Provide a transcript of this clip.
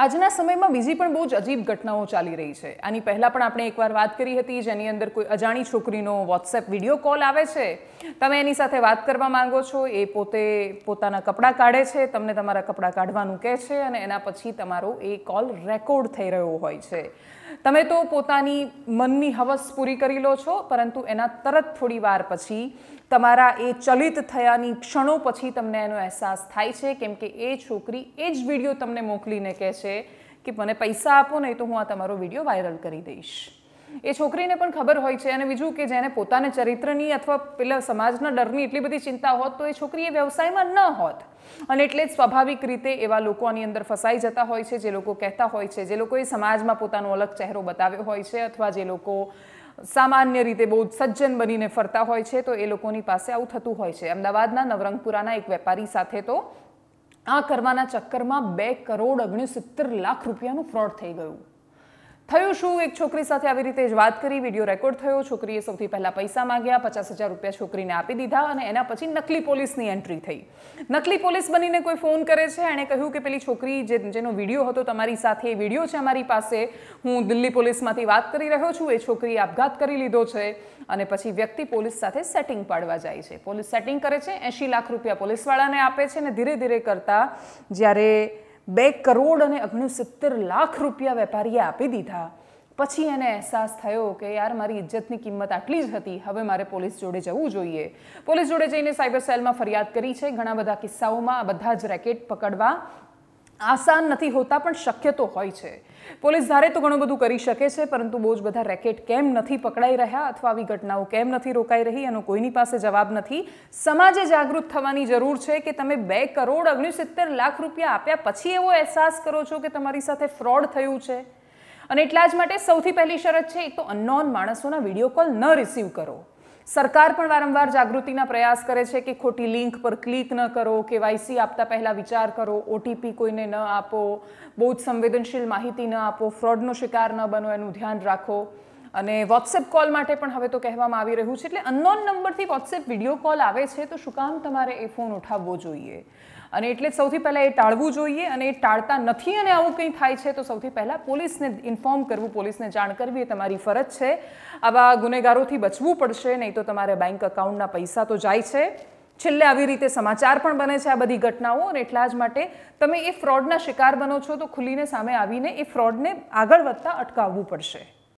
આજના સમયમાં બીજી પણ બહુ જ અજીબ ઘટનાઓ ચાલી રહી છે આની પહેલાં પણ આપણે એકવાર વાત કરી હતી જેની અંદર કોઈ અજાણી છોકરીનો વોટ્સએપ વિડીયો કોલ આવે છે તમે એની સાથે વાત કરવા માંગો છો એ પોતે પોતાના કપડાં કાઢે છે તમને તમારા કપડાં કાઢવાનું કહે છે અને એના પછી તમારો એ કોલ રેકોર્ડ થઈ રહ્યો હોય છે તમે તો પોતાની મનની હવસ પૂરી કરી લો છો પરંતુ એના તરત થોડી વાર પછી તમારા એ ચલિત થયાની ક્ષણો પછી તમને એનો અહેસાસ થાય છે કેમ કે એ છોકરી એ જ વિડીયો તમને મોકલીને કહે છે છે કે મને પૈસા આપો નહીં તો હું આ તમારો વિડીયો વાયરલ કરી દઈશ એ છોકરીને પણ ખબર હોય છે અને બીજું કે જેને પોતાને ચરિત્રની અથવા પેલા સમાજના ડરની એટલી બધી ચિંતા હોત તો એ છોકરી એ વ્યવસાયમાં ન હોત અને એટલે જ સ્વાભાવિક રીતે એવા લોકો આની અંદર ફસાઈ જતા હોય છે જે લોકો કહેતા હોય છે જે લોકોએ સમાજમાં પોતાનો અલગ ચહેરો બતાવ્યો હોય છે અથવા જે લોકો સામાન્ય રીતે બહુ સજ્જન બનીને ફરતા હોય છે તો એ લોકોની પાસે આવું થતું હોય છે અમદાવાદના નવરંગપુરાના એક વેપારી સાથે તો આ કરવાના ચક્કરમાં બે કરોડ ઓગણસિત્તેર લાખ રૂપિયાનું ફ્રોડ થઈ ગયું થયું શું એક છોકરી સાથે આવી રીતે જ વાત કરી વિડીયો રેકોર્ડ થયો છોકરીએ સૌથી પહેલાં પૈસા માંગ્યા પચાસ હજાર રૂપિયા છોકરીને આપી દીધા અને એના પછી નકલી પોલીસની એન્ટ્રી થઈ નકલી પોલીસ બનીને કોઈ ફોન કરે છે એણે કહ્યું કે પેલી છોકરી જે જેનો વિડીયો હતો તમારી સાથે એ વિડીયો છે અમારી પાસે હું દિલ્હી પોલીસમાંથી વાત કરી રહ્યો છું એ છોકરીએ આપઘાત કરી લીધો છે અને પછી વ્યક્તિ પોલીસ સાથે સેટિંગ પાડવા જાય છે પોલીસ સેટિંગ કરે છે એંશી લાખ રૂપિયા પોલીસવાળાને આપે છે અને ધીરે ધીરે કરતાં જ્યારે બે કરોડ અને ઓગણસિત્તેર લાખ રૂપિયા વેપારીએ આપી દીધા પછી એને અહેસાસ થયો કે યાર મારી ઇજ્જતની કિંમત આટલી જ હતી હવે મારે પોલીસ જોડે જવું જોઈએ પોલીસ જોડે જઈને સાયબર સેલમાં ફરિયાદ કરી છે ઘણા બધા કિસ્સાઓમાં બધા જ રેકેટ પકડવા આસાન નથી હોતા પણ શક્ય તો હોય છે પોલીસ ધારે તો ઘણું બધું કરી શકે છે પરંતુ બહુ જ બધા રેકેટ કેમ નથી પકડાઈ રહ્યા અથવા આવી ઘટનાઓ કેમ નથી રોકાઈ રહી એનો કોઈની પાસે જવાબ નથી સમાજે જાગૃત થવાની જરૂર છે કે તમે બે કરોડ ઓગણીસિત્તેર લાખ રૂપિયા આપ્યા પછી એવો અહેસાસ કરો છો કે તમારી સાથે ફ્રોડ થયું છે અને એટલા જ માટે સૌથી પહેલી શરત છે એક તો અનનોન માણસોના વિડીયો કોલ ન રિસીવ કરો સરકાર પણ વારંવાર જાગૃતિના પ્રયાસ કરે છે કે ખોટી લિંક પર ક્લિક ન કરો કેવાયસી આપતા પહેલાં વિચાર કરો ઓટીપી કોઈને ન આપો બહુ જ સંવેદનશીલ માહિતી ન આપો ફ્રોડનો શિકાર ન બનો એનું ધ્યાન રાખો અને વોટ્સએપ કોલ માટે પણ હવે તો કહેવામાં આવી રહ્યું છે એટલે અનનોન નંબરથી વોટ્સએપ વિડીયો કોલ આવે છે તો શું કામ તમારે એ ફોન ઉઠાવવો જોઈએ અને એટલે સૌથી પહેલાં એ ટાળવું જોઈએ અને એ ટાળતા નથી અને આવું કંઈ થાય છે તો સૌથી પહેલાં પોલીસને ઇન્ફોર્મ કરવું પોલીસને જાણ કરવી એ તમારી ફરજ છે આવા ગુનેગારોથી બચવું પડશે નહીં તો તમારે બેંક અકાઉન્ટના પૈસા તો જાય છે છેલ્લે આવી રીતે સમાચાર પણ બને છે આ બધી ઘટનાઓ અને એટલા જ માટે તમે એ ફ્રોડના શિકાર બનો છો તો ખુલીને સામે આવીને એ ફ્રોડને આગળ વધતા અટકાવવું પડશે